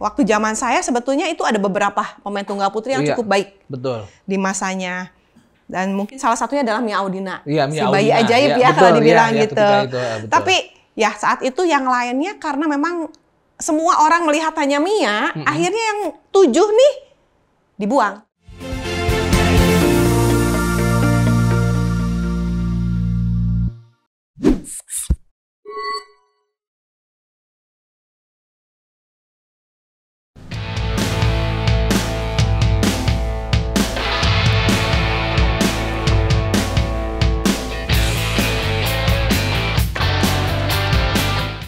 waktu zaman saya sebetulnya itu ada beberapa pemain tunggal putri yang iya, cukup baik. Betul. Di masanya. Dan mungkin salah satunya adalah Mia Audina. Iya, Mia si bayi Audina. ajaib iya, ya, ya betul, kalau iya, dibilang ya, gitu. Ya, itu, eh, Tapi ya saat itu yang lainnya karena memang semua orang melihat hanya Mia, mm -hmm. akhirnya yang tujuh nih dibuang.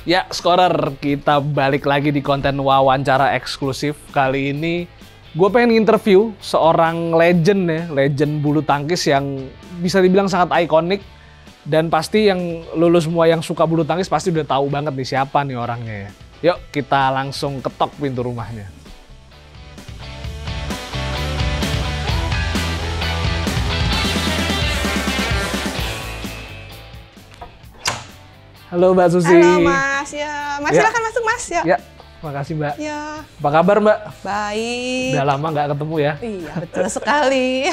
Ya, scorer, kita balik lagi di konten wawancara eksklusif. Kali ini gue pengen interview seorang legend ya, legend bulu tangkis yang bisa dibilang sangat ikonik. Dan pasti yang lulus semua yang suka bulu tangkis pasti udah tahu banget nih siapa nih orangnya ya. Yuk kita langsung ketok pintu rumahnya. Halo Mbak Susi. Halo Mas, ya. Mas ya. silakan masuk Mas ya. Ya, makasih Mbak. Ya. Apa kabar Mbak? Baik. Udah lama nggak ketemu ya? Iya, betul sekali.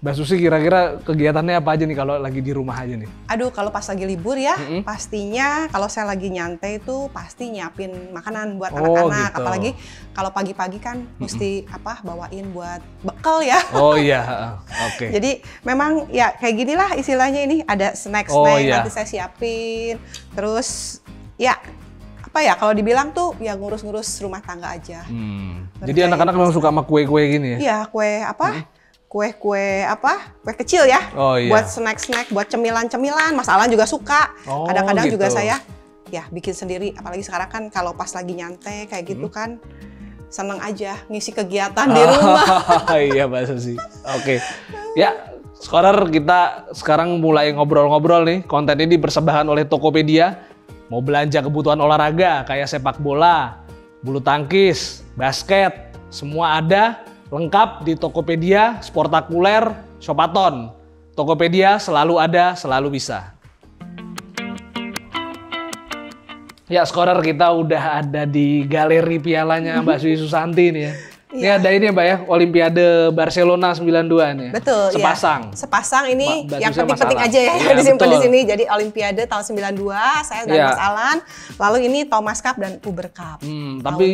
Mbak Susi kira-kira kegiatannya apa aja nih kalau lagi di rumah aja nih? Aduh, kalau pas lagi libur ya, mm-hmm. pastinya kalau saya lagi nyantai itu pasti nyiapin makanan buat oh, anak-anak. Oh, gitu. Apalagi kalau pagi-pagi kan mm-hmm. mesti apa bawain buat bekal ya. Oh iya, oke. Okay. Jadi memang ya kayak ginilah istilahnya ini ada snack-snack oh, iya. nanti saya siapin. Terus ya apa ya kalau dibilang tuh ya ngurus-ngurus rumah tangga aja. Hmm. Jadi anak-anak memang suka sama kue-kue gini ya? Iya, kue apa? Mm-hmm kue-kue apa kue kecil ya oh, iya. buat snack-snack buat cemilan-cemilan Mas Alan juga suka oh, kadang-kadang oh, gitu. juga saya ya bikin sendiri apalagi sekarang kan kalau pas lagi nyantai kayak gitu hmm. kan seneng aja ngisi kegiatan oh, di rumah iya Mbak Susi oke okay. ya Skorer kita sekarang mulai ngobrol-ngobrol nih konten ini dipersembahkan oleh Tokopedia mau belanja kebutuhan olahraga kayak sepak bola bulu tangkis basket semua ada Lengkap di Tokopedia, Sportakuler, Shopaton. Tokopedia selalu ada, selalu bisa. Ya, skorer kita udah ada di galeri pialanya Mbak Sui Susanti nih ya. Ini iya. ada ini ya Mbak ya, Olimpiade Barcelona 92 nih. Ya. Betul. Iya. Sepasang. Ya. Sepasang ini Mbak yang penting-penting aja ya, ya disimpan di sini. Jadi Olimpiade tahun 92, saya dan ya. Mas Alan. Lalu ini Thomas Cup dan Uber Cup hmm, tahun tapi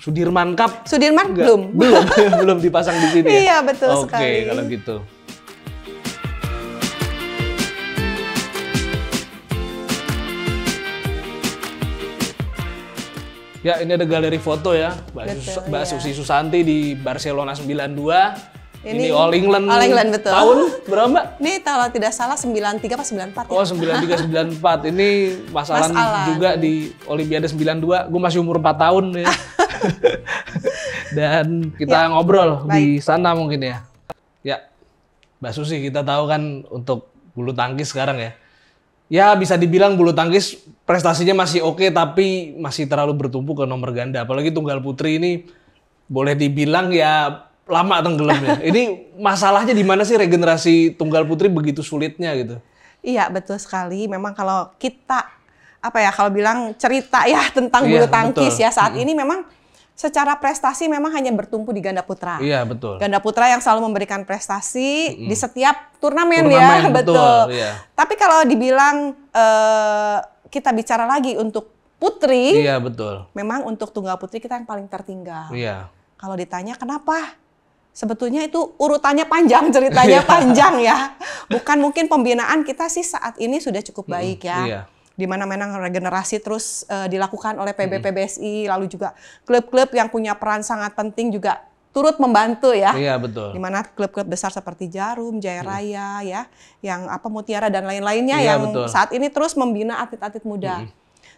96. Sudirman Cup? Sudirman Enggak. belum. Belum, belum dipasang di sini ya? Iya, betul Oke, sekali. Oke, kalau gitu. Ya, ini ada galeri foto ya. Mbak, betul, Sus Mbak ya. Susi Susanti di Barcelona 92. Ini, ini All England. All England betul. Tahun berapa, Mbak? Ini kalau tidak salah 93 sembilan 94. Ya? Oh, 93 94. Ini Mas, Mas juga di Olimpiade 92. Gue masih umur 4 tahun ya. Dan kita ya, ngobrol baik. di sana mungkin ya. Ya. Mbak Susi, kita tahu kan untuk bulu tangkis sekarang ya ya bisa dibilang bulu tangkis prestasinya masih oke okay, tapi masih terlalu bertumpu ke nomor ganda. Apalagi tunggal putri ini boleh dibilang ya lama tenggelamnya. ini masalahnya di mana sih regenerasi tunggal putri begitu sulitnya gitu? Iya betul sekali. Memang kalau kita apa ya kalau bilang cerita ya tentang iya, bulu tangkis betul. ya saat -hmm. ini memang secara prestasi memang hanya bertumpu di ganda putra. Iya betul. Ganda putra yang selalu memberikan prestasi mm -hmm. di setiap turnamen, ya, turnamen ya, betul. betul. Iya. Tapi kalau dibilang uh, kita bicara lagi untuk putri, iya betul. Memang untuk tunggal putri kita yang paling tertinggal. Iya. Kalau ditanya kenapa? Sebetulnya itu urutannya panjang, ceritanya iya. panjang ya. Bukan mungkin pembinaan kita sih saat ini sudah cukup baik ya. Iya di mana memang regenerasi terus uh, dilakukan oleh PB PBSI lalu juga klub-klub yang punya peran sangat penting juga turut membantu ya. Iya betul. Di mana klub-klub besar seperti Jarum, Jaya Raya hmm. ya, yang apa Mutiara dan lain-lainnya iya, yang betul. saat ini terus membina atlet-atlet muda. Hmm.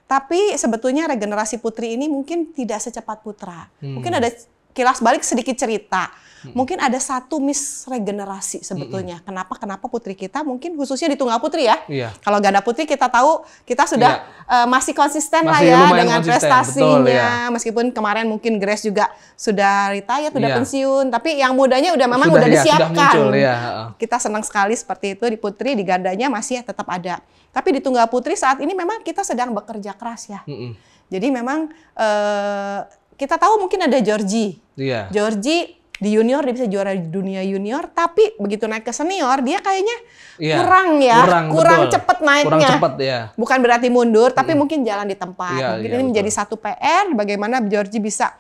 Tapi sebetulnya regenerasi putri ini mungkin tidak secepat putra. Hmm. Mungkin ada kilas balik sedikit cerita. Mungkin ada satu misregenerasi sebetulnya. Hmm. Kenapa kenapa putri kita mungkin khususnya di tunggal putri ya. Yeah. Kalau ganda putri kita tahu kita sudah yeah. Iya. uh, masih konsisten masih lah ya dengan konsisten. prestasinya. Betul, yeah. Meskipun kemarin mungkin Grace juga sudah retire, sudah yeah. pensiun, tapi yang mudanya udah memang sudah, udah ya, disiapkan. Sudah muncul, yeah. Iya, kita senang sekali seperti itu di putri, di gandanya masih tetap ada. Tapi di tunggal putri saat ini memang kita sedang bekerja keras ya. Mm -mm. Jadi memang uh, kita tahu mungkin ada Georgie. Yeah. Georgie di junior dia bisa juara dunia junior tapi begitu naik ke senior dia kayaknya ya, kurang ya kurang, kurang cepet naiknya kurang cepet, ya. bukan berarti mundur tapi hmm. mungkin jalan di tempat ya, mungkin ya, ini betul. menjadi satu PR bagaimana Georgie bisa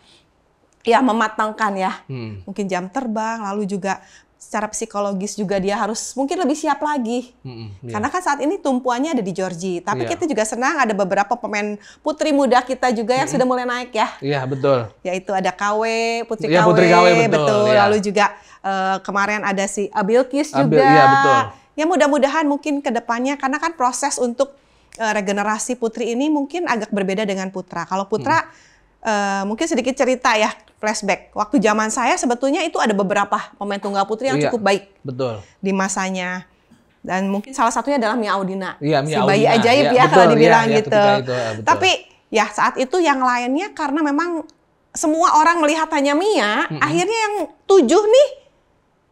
ya mematangkan ya hmm. mungkin jam terbang lalu juga secara psikologis juga dia harus mungkin lebih siap lagi. Mm-hmm, yeah. Karena kan saat ini tumpuannya ada di Georgie. Tapi yeah. kita juga senang ada beberapa pemain putri muda kita juga yang mm-hmm. sudah mulai naik ya. Iya, yeah, betul. Yaitu ada KW, Putri yeah, KW, Putri KW betul. betul. Yeah. Lalu juga uh, kemarin ada si Abilkis Abil, juga. yeah, betul. Ya mudah-mudahan mungkin ke depannya karena kan proses untuk uh, regenerasi putri ini mungkin agak berbeda dengan putra. Kalau putra hmm uh, mungkin sedikit cerita ya flashback. Waktu zaman saya sebetulnya itu ada beberapa pemain tunggal putri yang iya, cukup baik. Betul. Di masanya. Dan mungkin salah satunya adalah Mia Audina. Iya, Mia si bayi Audina. ajaib iya, ya betul, kalau iya, dibilang iya, gitu. Itu, eh, Tapi ya saat itu yang lainnya karena memang semua orang melihat hanya Mia, mm -hmm. akhirnya yang tujuh nih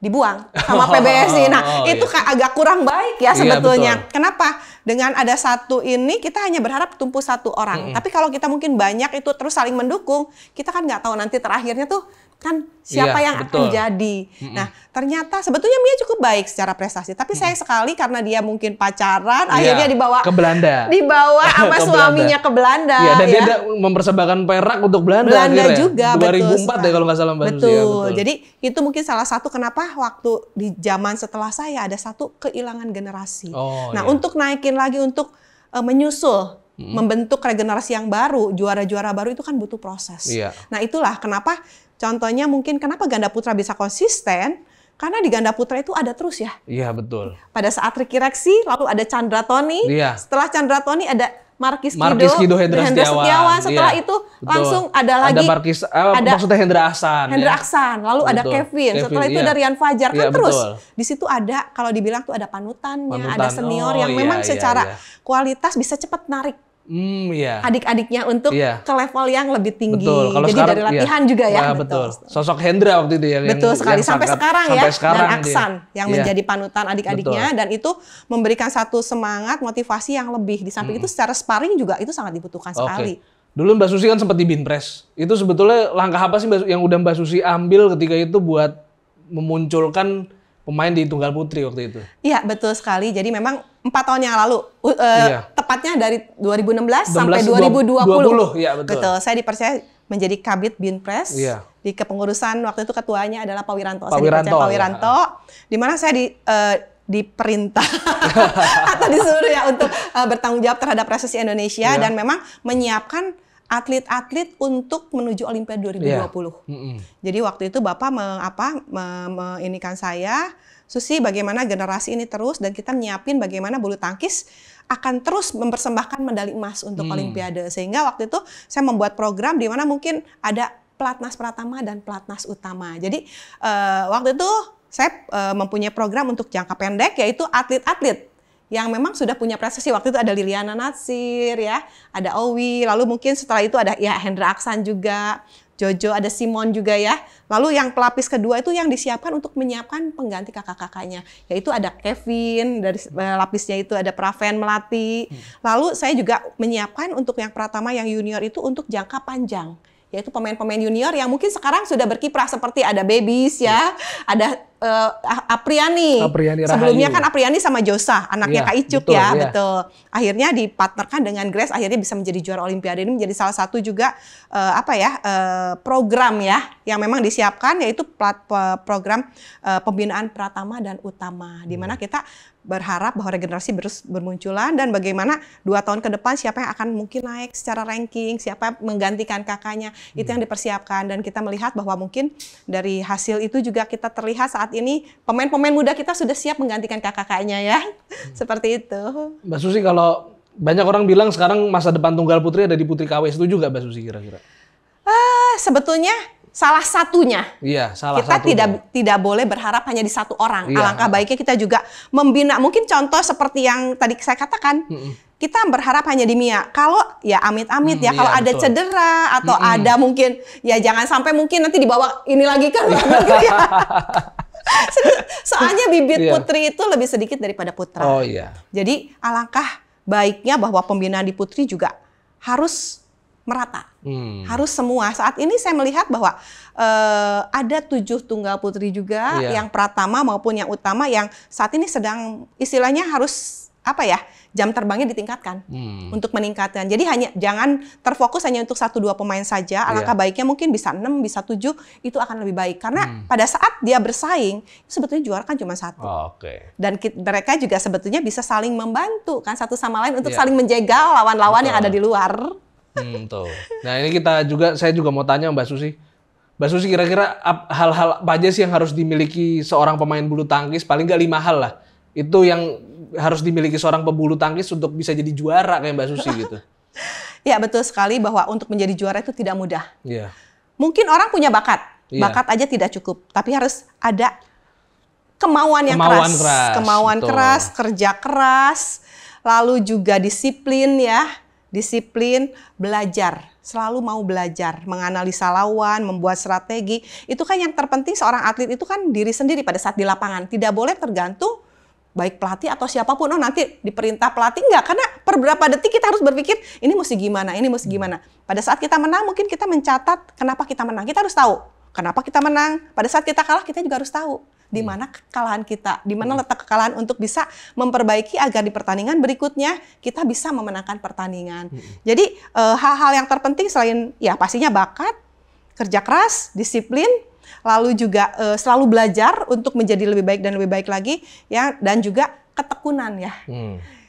dibuang sama PBSI. Nah, oh, itu iya. agak kurang baik ya iya, sebetulnya. Iya, Kenapa? Dengan ada satu ini kita hanya berharap tumpu satu orang. Mm -hmm. Tapi kalau kita mungkin banyak itu terus saling mendukung, kita kan nggak tahu nanti terakhirnya tuh kan siapa iya, yang betul. akan jadi. Mm-mm. Nah, ternyata sebetulnya Mia cukup baik secara prestasi, tapi sayang sekali karena dia mungkin pacaran, yeah, akhirnya dibawa ke Belanda. Dibawa sama ke suaminya Belanda. ke Belanda. Iya, dan ya. dia mempersembahkan perak untuk Belanda. Belanda akhirnya. juga, 2004 betul. ya kalau nggak salah ya, betul. ya, betul. Jadi itu mungkin salah satu kenapa waktu di zaman setelah saya ada satu kehilangan generasi. Oh, nah, iya. untuk naikin lagi untuk uh, menyusul hmm. membentuk regenerasi yang baru, juara-juara baru itu kan butuh proses. Yeah. Nah itulah kenapa Contohnya mungkin kenapa ganda putra bisa konsisten? Karena di ganda putra itu ada terus ya. Iya betul. Pada saat Ricky Reksi, lalu ada Chandra Tony. Iya. Setelah Chandra Tony ada Markis, Markis Kido, Kido Hendra, Hendra Setiawan. Setelah iya. itu betul. langsung ada lagi. Ada Markis, eh, ada, maksudnya Hendra Aksan. Hendra ya. Aksan, lalu betul. ada Kevin. Kevin. Setelah iya. itu ada Rian Fajar. kan iya, terus di situ ada kalau dibilang tuh ada panutannya, Panutan. ada senior oh, yang iya, memang iya, secara iya. kualitas bisa cepat narik Hmm, iya. adik-adiknya untuk iya. ke level yang lebih tinggi. Betul. Kalau Jadi sekarang, dari iya. latihan juga ya. betul. betul. Sosok Hendra waktu itu ya. Betul yang, sekali yang sampai sangat, sekarang sampai ya. dan Aksan dia. yang iya. menjadi panutan adik-adiknya dan itu memberikan satu semangat, motivasi yang lebih. Di samping hmm. itu secara sparring juga itu sangat dibutuhkan okay. sekali. Dulu Mbak Susi kan sempat di Binpres. Itu sebetulnya langkah apa sih yang udah Mbak Susi ambil ketika itu buat memunculkan pemain di tunggal putri waktu itu. Iya, betul sekali. Jadi memang empat tahun yang lalu uh, iya. tepatnya dari 2016 16, sampai 2020. 20, ya, betul. betul. Saya dipercaya menjadi Kabit Binpres. Iya. Di kepengurusan waktu itu ketuanya adalah Pak Wiranto. Pak saya Wiranto. Pak iya. Wiranto. Ya. Di saya di uh, diperintah atau disuruh ya untuk uh, bertanggung jawab terhadap resesi Indonesia yeah. dan memang menyiapkan atlet-atlet untuk menuju Olimpiade 2020. Yeah. Mm -hmm. Jadi waktu itu Bapak me, apa menginikan me, saya, Susi bagaimana generasi ini terus dan kita nyiapin bagaimana bulu tangkis akan terus mempersembahkan medali emas untuk mm. Olimpiade. Sehingga waktu itu saya membuat program di mana mungkin ada pelatnas pertama dan pelatnas utama. Jadi uh, waktu itu saya uh, mempunyai program untuk jangka pendek yaitu atlet-atlet yang memang sudah punya prestasi waktu itu ada Liliana Natsir ya, ada Owi, lalu mungkin setelah itu ada ya Hendra Aksan juga, Jojo, ada Simon juga ya. Lalu yang pelapis kedua itu yang disiapkan untuk menyiapkan pengganti kakak-kakaknya, yaitu ada Kevin dari eh, lapisnya itu ada Praven Melati. Hmm. Lalu saya juga menyiapkan untuk yang pertama yang junior itu untuk jangka panjang yaitu pemain-pemain junior yang mungkin sekarang sudah berkiprah seperti ada babies ya, iya. ada uh, Apriani. Apriani Sebelumnya kan Apriani sama Josa, anaknya iya, Kak Icuk betul, ya, iya. betul. Akhirnya dipartnerkan dengan Grace, akhirnya bisa menjadi juara Olimpiade ini menjadi salah satu juga uh, apa ya uh, program ya yang memang disiapkan yaitu plat, program uh, pembinaan pratama dan utama, hmm. di mana iya. kita berharap bahwa regenerasi terus bermunculan dan bagaimana dua tahun ke depan siapa yang akan mungkin naik secara ranking, siapa yang menggantikan kakaknya hmm. itu yang dipersiapkan dan kita melihat bahwa mungkin dari hasil itu juga kita terlihat saat ini pemain-pemain muda kita sudah siap menggantikan kakak-kakaknya ya hmm. seperti itu. Mbak Susi kalau banyak orang bilang sekarang masa depan tunggal putri ada di Putri KW setuju nggak Mbak Susi kira-kira? Ah, sebetulnya salah satunya. Iya, salah kita satunya. tidak tidak boleh berharap hanya di satu orang. Iya. Alangkah baiknya kita juga membina. Mungkin contoh seperti yang tadi saya katakan, mm -mm. kita berharap hanya di Mia. Kalau ya amit-amit mm, ya, iya, kalau ada betul. cedera atau mm ada mungkin ya jangan sampai mungkin nanti dibawa ini lagi kan. Iya. Gitu ya. Soalnya bibit iya. putri itu lebih sedikit daripada putra. Oh iya. Jadi alangkah baiknya bahwa pembinaan di putri juga harus merata. Hmm. Harus semua. Saat ini saya melihat bahwa uh, ada tujuh tunggal putri juga, yeah. yang pratama maupun yang utama, yang saat ini sedang istilahnya harus apa ya jam terbangnya ditingkatkan hmm. untuk meningkatkan. Jadi hanya jangan terfokus hanya untuk satu dua pemain saja. Iya. Alangkah yeah. baiknya mungkin bisa enam, bisa tujuh itu akan lebih baik karena hmm. pada saat dia bersaing sebetulnya juara kan cuma satu. Oh, Okay. Dan kita, mereka juga sebetulnya bisa saling membantu kan satu sama lain untuk yeah. saling menjaga lawan-lawan yang ada di luar. Hmm, tuh. Nah ini kita juga, saya juga mau tanya Mbak Susi. Mbak Susi kira-kira hal-hal apa aja sih yang harus dimiliki seorang pemain bulu tangkis? Paling nggak lima hal lah. Itu yang harus dimiliki seorang pebulu tangkis untuk bisa jadi juara kayak Mbak Susi gitu. ya betul sekali bahwa untuk menjadi juara itu tidak mudah. Yeah. Mungkin orang punya bakat, yeah. bakat aja tidak cukup, tapi harus ada kemauan yang kemauan keras. keras, kemauan betul. keras, kerja keras, lalu juga disiplin ya disiplin, belajar, selalu mau belajar, menganalisa lawan, membuat strategi. Itu kan yang terpenting seorang atlet itu kan diri sendiri pada saat di lapangan. Tidak boleh tergantung baik pelatih atau siapapun oh nanti diperintah pelatih enggak karena per berapa detik kita harus berpikir ini mesti gimana ini mesti gimana pada saat kita menang mungkin kita mencatat kenapa kita menang kita harus tahu kenapa kita menang pada saat kita kalah kita juga harus tahu di hmm. mana kekalahan kita, di mana hmm. letak kekalahan untuk bisa memperbaiki agar di pertandingan berikutnya kita bisa memenangkan pertandingan. Hmm. Jadi eh, hal-hal yang terpenting selain ya pastinya bakat, kerja keras, disiplin, lalu juga eh, selalu belajar untuk menjadi lebih baik dan lebih baik lagi ya dan juga ketekunan ya.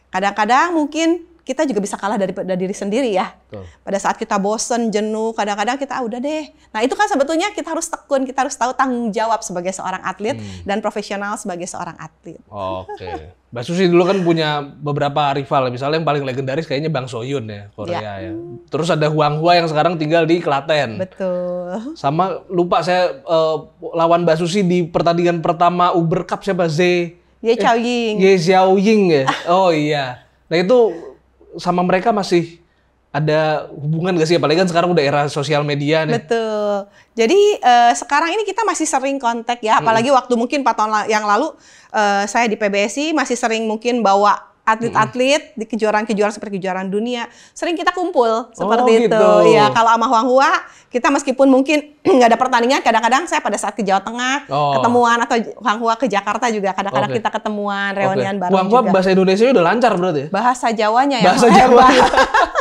Kadang-kadang mungkin kita juga bisa kalah dari, diri sendiri ya. Betul. Pada saat kita bosen, jenuh, kadang-kadang kita ah, udah deh. Nah itu kan sebetulnya kita harus tekun, kita harus tahu tanggung jawab sebagai seorang atlet hmm. dan profesional sebagai seorang atlet. Oke. Okay. Mbak Susi dulu kan punya beberapa rival, misalnya yang paling legendaris kayaknya Bang Soyun ya Korea ya. ya. Terus ada Huang Hua yang sekarang tinggal di Klaten. Betul. Sama lupa saya uh, lawan Mbak Susi di pertandingan pertama Uber Cup siapa Z? Ye Chao Ying. Ye Xiao Ying ya. Oh iya. Nah itu sama mereka masih ada hubungan gak sih? Apalagi kan sekarang udah era sosial media nih. Betul. Jadi uh, sekarang ini kita masih sering kontak ya. Apalagi hmm. waktu mungkin 4 tahun yang lalu uh, saya di PBSI masih sering mungkin bawa atlet-atlet di kejuaraan-kejuaraan seperti kejuaraan dunia sering kita kumpul seperti oh, gitu. itu ya kalau sama Huang Hua kita meskipun mungkin nggak ada pertandingan kadang-kadang saya pada saat ke Jawa Tengah oh. ketemuan atau Huang Hua ke Jakarta juga kadang-kadang okay. kita ketemuan reunian okay. bareng Huang Hua bahasa Indonesia udah lancar berarti ya? bahasa Jawanya ya bahasa Jawa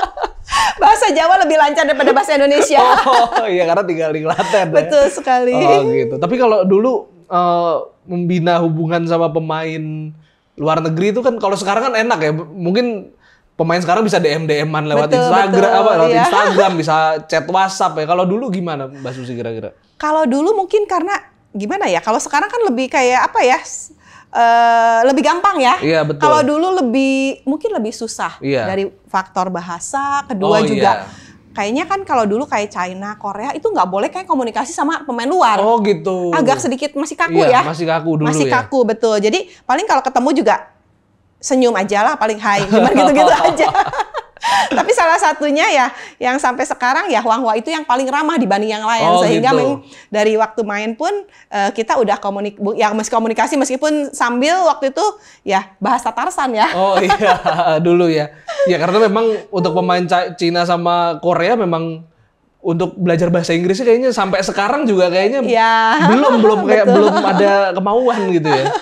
bahasa Jawa lebih lancar daripada bahasa Indonesia oh iya karena tinggal di Klaten ya. betul ya. sekali oh gitu tapi kalau dulu uh, membina hubungan sama pemain luar negeri itu kan kalau sekarang kan enak ya. Mungkin pemain sekarang bisa DM dm man lewat betul, Instagram betul, apa lewat iya. Instagram bisa chat WhatsApp ya. Kalau dulu gimana Mbak Susi kira-kira? Kalau dulu mungkin karena gimana ya? Kalau sekarang kan lebih kayak apa ya? Uh, lebih gampang ya. Iya Kalau dulu lebih mungkin lebih susah iya. dari faktor bahasa, kedua oh, juga iya kayaknya kan kalau dulu kayak China, Korea itu nggak boleh kayak komunikasi sama pemain luar. Oh gitu. Agak sedikit masih kaku iya, ya. Masih kaku dulu Masih ya. kaku betul. Jadi paling kalau ketemu juga senyum aja lah paling hai, gimana gitu-gitu aja. Tapi salah satunya ya yang sampai sekarang ya Huanghua itu yang paling ramah dibanding yang lain oh, sehingga gitu. dari waktu main pun uh, kita udah komunik ya masih komunikasi meskipun sambil waktu itu ya bahasa Tarsan ya. Oh iya dulu ya. Ya karena memang untuk pemain Cina sama Korea memang untuk belajar bahasa Inggris kayaknya sampai sekarang juga kayaknya ya. belum belum kayak belum ada kemauan gitu ya.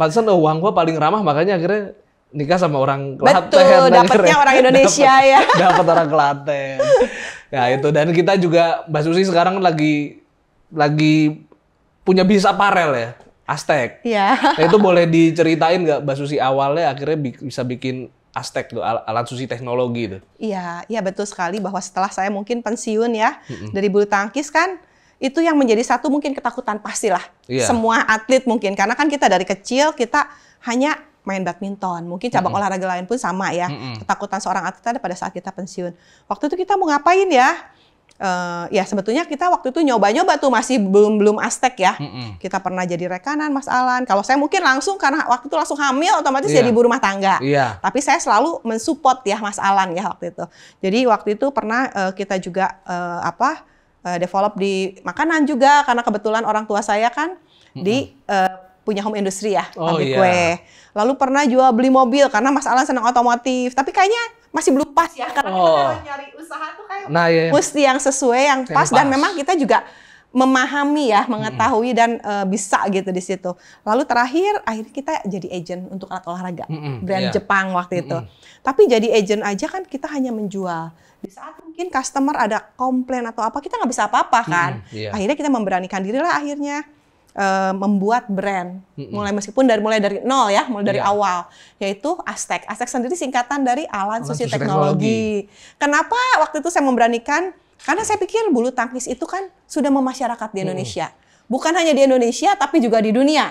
Pantesan oh, Hua paling ramah makanya akhirnya nikah sama orang Klaten. Betul, dapatnya orang Indonesia ya. dapet, ya. Dapat orang Klaten. Nah itu dan kita juga Mbak Susi sekarang lagi lagi punya bisnis aparel ya, Aztec. Iya. Nah, itu boleh diceritain nggak Mbak Susi awalnya akhirnya bisa bikin Aztec tuh alat susi teknologi itu. Iya, iya betul sekali bahwa setelah saya mungkin pensiun ya mm-hmm. dari bulu tangkis kan itu yang menjadi satu mungkin ketakutan pastilah yeah. semua atlet mungkin karena kan kita dari kecil kita hanya main badminton. Mungkin cabang mm -hmm. olahraga lain pun sama ya. Mm -hmm. Ketakutan seorang atlet ada pada saat kita pensiun. Waktu itu kita mau ngapain ya? Uh, ya sebetulnya kita waktu itu nyoba-nyoba tuh masih belum belum astek ya. Mm -hmm. Kita pernah jadi rekanan Mas Alan. Kalau saya mungkin langsung karena waktu itu langsung hamil otomatis yeah. jadi ibu rumah tangga. Yeah. Tapi saya selalu mensupport ya Mas Alan ya waktu itu. Jadi waktu itu pernah uh, kita juga uh, apa? Uh, develop di makanan juga karena kebetulan orang tua saya kan mm -hmm. di uh, punya home industry ya, oh, pabrik iya. kue. Lalu pernah jual beli mobil karena Mas Alan senang otomotif, tapi kayaknya masih belum pas ya karena oh. kita nyari usaha tuh kayak nah, iya, iya. mesti yang sesuai yang pas, yang pas dan memang kita juga memahami ya, mengetahui -hmm. dan uh, bisa gitu di situ. Lalu terakhir akhirnya kita jadi agent untuk alat olahraga brand iya. Jepang waktu -hmm. itu. Tapi jadi agent aja kan kita hanya menjual. Di saat mungkin customer ada komplain atau apa kita nggak bisa apa-apa kan. -hmm. iya. Akhirnya kita memberanikan diri lah akhirnya Eh, membuat brand mulai meskipun dari mulai dari nol ya mulai dari yeah. awal yaitu Aztec Aztec sendiri singkatan dari Alan Susi Teknologi. kenapa waktu itu saya memberanikan karena saya pikir bulu tangkis itu kan sudah memasyarakat di Indonesia mm. bukan hanya di Indonesia tapi juga di dunia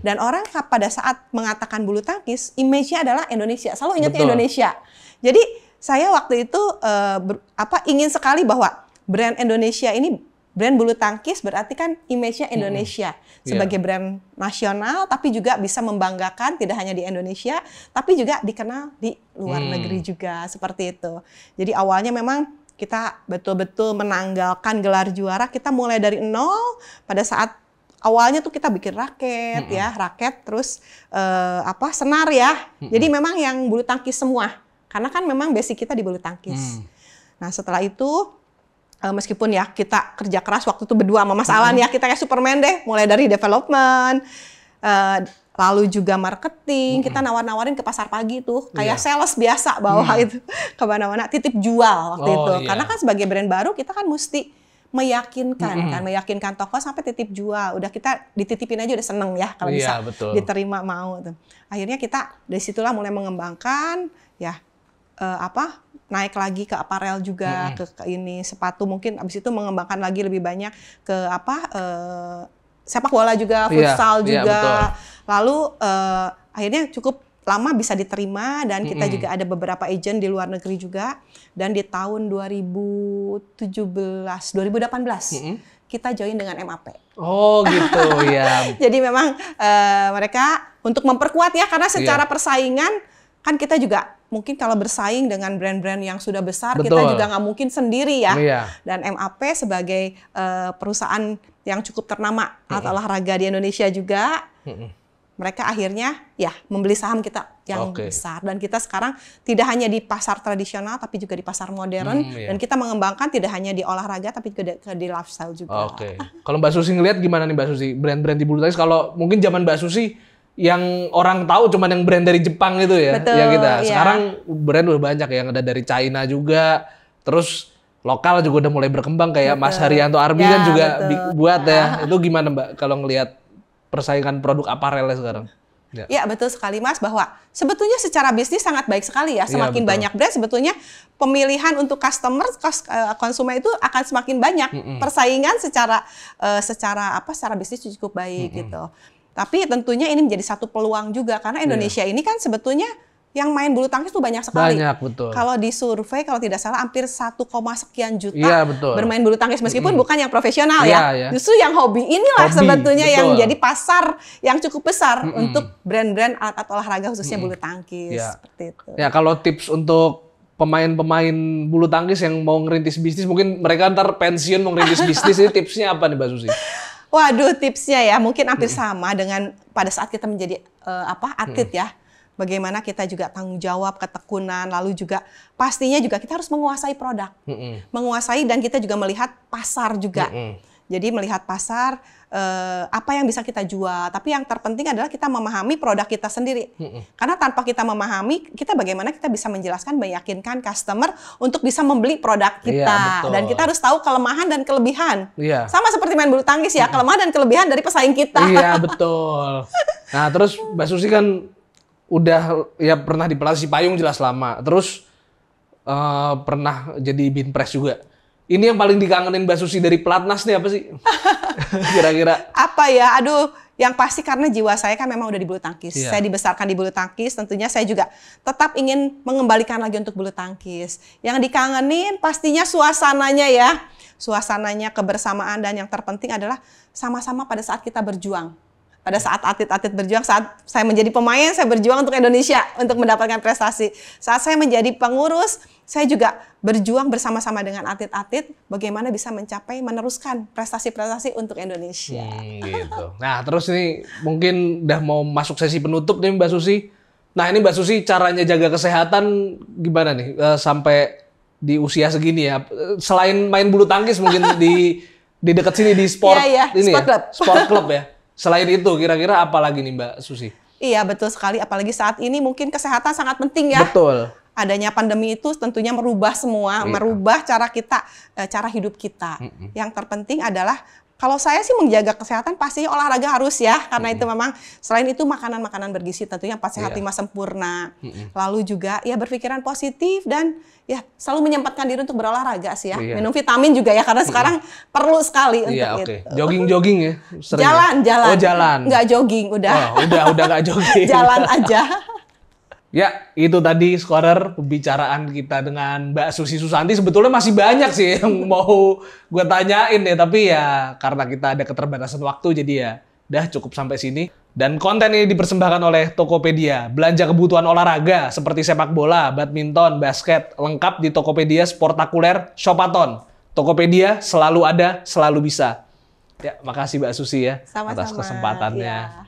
dan orang pada saat mengatakan bulu tangkis image-nya adalah Indonesia selalu ingat Indonesia jadi saya waktu itu uh, ber, apa ingin sekali bahwa brand Indonesia ini brand bulu tangkis berarti kan image-nya Indonesia hmm. sebagai brand nasional tapi juga bisa membanggakan tidak hanya di Indonesia tapi juga dikenal di luar hmm. negeri juga seperti itu. Jadi awalnya memang kita betul-betul menanggalkan gelar juara kita mulai dari nol pada saat awalnya tuh kita bikin raket mm -hmm. ya raket terus uh, apa senar ya mm -hmm. jadi memang yang bulu tangkis semua karena kan memang basic kita di bulu tangkis mm. nah setelah itu uh, meskipun ya kita kerja keras waktu itu berdua sama Mas Alan ya kita kayak Superman deh mulai dari development uh, lalu juga marketing kita nawar-nawarin ke pasar pagi tuh kayak yeah. sales biasa bawa yeah. itu ke mana-mana titip jual waktu oh, itu yeah. karena kan sebagai brand baru kita kan mesti meyakinkan mm -hmm. kan meyakinkan toko sampai titip jual udah kita dititipin aja udah seneng ya kalau yeah, bisa betul. diterima mau tuh akhirnya kita dari situlah mulai mengembangkan ya uh, apa naik lagi ke aparel juga mm -hmm. ke, ke ini sepatu mungkin abis itu mengembangkan lagi lebih banyak ke apa uh, sepak bola juga iya, futsal yeah, juga yeah, lalu uh, akhirnya cukup lama bisa diterima dan kita mm -hmm. juga ada beberapa agent di luar negeri juga dan di tahun 2017 2018 mm -hmm. kita join dengan MAP. Oh gitu ya. Jadi memang uh, mereka untuk memperkuat ya karena iya. secara yeah. persaingan kan kita juga mungkin kalau bersaing dengan brand-brand yang sudah besar Betul. kita juga nggak mungkin sendiri ya. Iya. Dan MAP sebagai uh, perusahaan yang cukup ternama mm -hmm. atau olahraga di Indonesia juga. Mm -hmm. Mereka akhirnya ya membeli saham kita yang okay. besar dan kita sekarang tidak hanya di pasar tradisional tapi juga di pasar modern hmm, iya. dan kita mengembangkan tidak hanya di olahraga tapi juga di, di lifestyle juga. Oke. Okay. kalau Mbak Susi ngelihat gimana nih Mbak Susi brand-brand di bulu tangkis kalau mungkin zaman Mbak Susi yang orang tahu cuma yang brand dari Jepang gitu ya. Betul, ya kita. Iya. Sekarang ya. brand udah banyak yang ada dari China juga. Terus lokal juga udah mulai berkembang kayak betul. Mas Haryanto Arbi ya, kan juga betul. buat ya. ya. Itu gimana Mbak kalau ngelihat persaingan produk aparelnya sekarang? Ya. ya betul sekali Mas bahwa sebetulnya secara bisnis sangat baik sekali ya iya, semakin ya, banyak brand sebetulnya pemilihan untuk customer eh, konsumen itu akan semakin banyak mm -mm. persaingan secara eh, secara apa secara bisnis cukup baik mm -mm. gitu. Tapi tentunya ini menjadi satu peluang juga karena iya. Indonesia yeah. ini kan sebetulnya yang main bulu tangkis tuh banyak sekali. Banyak betul. Kalau di survei kalau tidak salah hampir 1, sekian juta ya, betul. bermain bulu tangkis meskipun mm. bukan yang profesional iya, ya, ya. ya. Justru yang hobi inilah hobi, sebetulnya betul. yang jadi pasar yang cukup besar mm -mm. untuk brand-brand alat olahraga khususnya mm -mm. bulu tangkis ya. seperti itu. Ya kalau tips untuk pemain-pemain bulu tangkis yang mau ngerintis bisnis mungkin mereka ntar pensiun mau ngerintis bisnis ini tipsnya apa nih Mbak Susi? Waduh, tipsnya ya mungkin hampir sama dengan pada saat kita menjadi uh, apa atlet ya. Bagaimana kita juga tanggung jawab, ketekunan, lalu juga pastinya juga kita harus menguasai produk, menguasai dan kita juga melihat pasar juga. Jadi melihat pasar eh, apa yang bisa kita jual. Tapi yang terpenting adalah kita memahami produk kita sendiri. Karena tanpa kita memahami, kita bagaimana kita bisa menjelaskan, meyakinkan customer untuk bisa membeli produk iya, kita. Iya, dan kita harus tahu kelemahan dan kelebihan. Iya. Sama seperti main bulu tangkis ya, kelemahan dan kelebihan dari pesaing kita. Iya betul. nah terus Mbak Susi kan udah ya pernah di pelatih Payung jelas lama. Terus uh, pernah jadi binpres juga. Ini yang paling dikangenin Mbak Susi dari Platnas nih apa sih? Kira-kira. apa ya? Aduh, yang pasti karena jiwa saya kan memang udah di bulu tangkis. Yeah. Saya dibesarkan di bulu tangkis, tentunya saya juga tetap ingin mengembalikan lagi untuk bulu tangkis. Yang dikangenin pastinya suasananya ya. Suasananya kebersamaan dan yang terpenting adalah sama-sama pada saat kita berjuang pada saat atlet-atlet berjuang, saat saya menjadi pemain, saya berjuang untuk Indonesia untuk mendapatkan prestasi. Saat saya menjadi pengurus, saya juga berjuang bersama-sama dengan atlet-atlet bagaimana bisa mencapai meneruskan prestasi-prestasi untuk Indonesia. Hmm, gitu. Nah, terus ini mungkin udah mau masuk sesi penutup nih Mbak Susi. Nah, ini Mbak Susi caranya jaga kesehatan gimana nih eh, sampai di usia segini ya? Selain main bulu tangkis mungkin di di dekat sini di sport yeah, yeah. ini ya? sport ya? club. Sport club ya. Selain itu, kira-kira apa lagi nih Mbak Susi? Iya, betul sekali. Apalagi saat ini mungkin kesehatan sangat penting ya. Betul. Adanya pandemi itu tentunya merubah semua, iya. merubah cara kita, eh, cara hidup kita. Mm -mm. Yang terpenting adalah kalau saya sih menjaga kesehatan pasti olahraga harus ya karena mm -hmm. itu memang selain itu makanan-makanan bergizi tentunya pasti sehat iya. lima yeah. sempurna. Mm -hmm. Lalu juga ya berpikiran positif dan ya selalu menyempatkan diri untuk berolahraga sih ya. Yeah. Minum vitamin juga ya karena sekarang mm -hmm. perlu sekali iya, untuk yeah, okay. itu. Jogging-jogging ya. ya? jalan jalan, ya? jalan. Oh, jalan. Enggak jogging udah. Oh, udah udah enggak jogging. jalan aja. Ya, itu tadi scorer pembicaraan kita dengan Mbak Susi Susanti. Sebetulnya masih banyak sih yang mau gue tanyain ya, tapi ya karena kita ada keterbatasan waktu jadi ya udah cukup sampai sini. Dan konten ini dipersembahkan oleh Tokopedia. Belanja kebutuhan olahraga seperti sepak bola, badminton, basket, lengkap di Tokopedia Sportakuler Shopaton. Tokopedia selalu ada, selalu bisa. Ya, makasih Mbak Susi ya Sama -sama. atas kesempatannya. Ya.